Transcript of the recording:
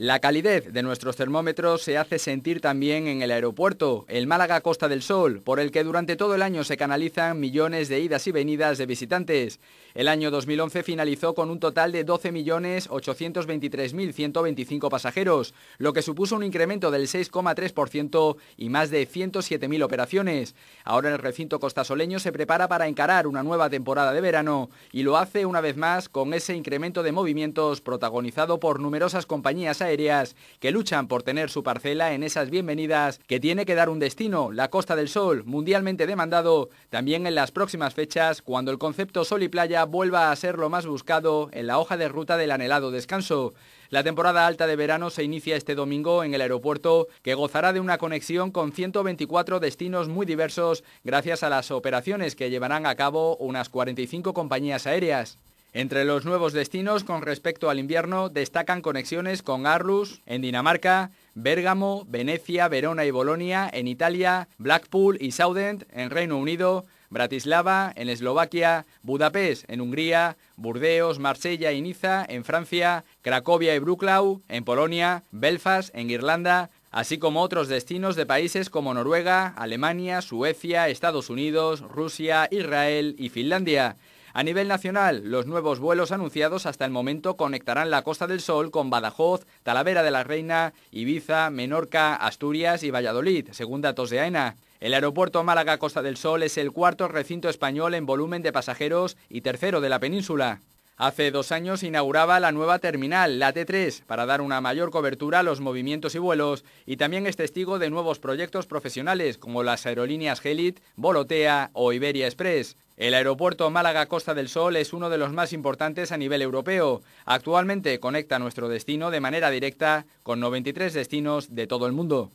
La calidez de nuestros termómetros se hace sentir también en el aeropuerto, el Málaga Costa del Sol, por el que durante todo el año se canalizan millones de idas y venidas de visitantes. El año 2011 finalizó con un total de 12.823.125 pasajeros, lo que supuso un incremento del 6,3% y más de 107.000 operaciones. Ahora el recinto costasoleño se prepara para encarar una nueva temporada de verano y lo hace una vez más con ese incremento de movimientos protagonizado por numerosas compañías aéreas que luchan por tener su parcela en esas bienvenidas que tiene que dar un destino, la Costa del Sol, mundialmente demandado, también en las próximas fechas, cuando el concepto sol y playa vuelva a ser lo más buscado en la hoja de ruta del anhelado descanso. La temporada alta de verano se inicia este domingo en el aeropuerto, que gozará de una conexión con 124 destinos muy diversos gracias a las operaciones que llevarán a cabo unas 45 compañías aéreas. Entre los nuevos destinos con respecto al invierno destacan conexiones con Arlus en Dinamarca, Bérgamo, Venecia, Verona y Bolonia en Italia, Blackpool y Southend en Reino Unido, Bratislava en Eslovaquia, Budapest en Hungría, Burdeos, Marsella y Niza en Francia, Cracovia y Brucklau en Polonia, Belfast en Irlanda, así como otros destinos de países como Noruega, Alemania, Suecia, Estados Unidos, Rusia, Israel y Finlandia. A nivel nacional, los nuevos vuelos anunciados hasta el momento conectarán la Costa del Sol con Badajoz, Talavera de la Reina, Ibiza, Menorca, Asturias y Valladolid, según datos de AENA. El aeropuerto Málaga Costa del Sol es el cuarto recinto español en volumen de pasajeros y tercero de la península. Hace dos años inauguraba la nueva terminal, la T3, para dar una mayor cobertura a los movimientos y vuelos y también es testigo de nuevos proyectos profesionales como las aerolíneas Helit, Volotea o Iberia Express. El aeropuerto Málaga Costa del Sol es uno de los más importantes a nivel europeo. Actualmente conecta nuestro destino de manera directa con 93 destinos de todo el mundo.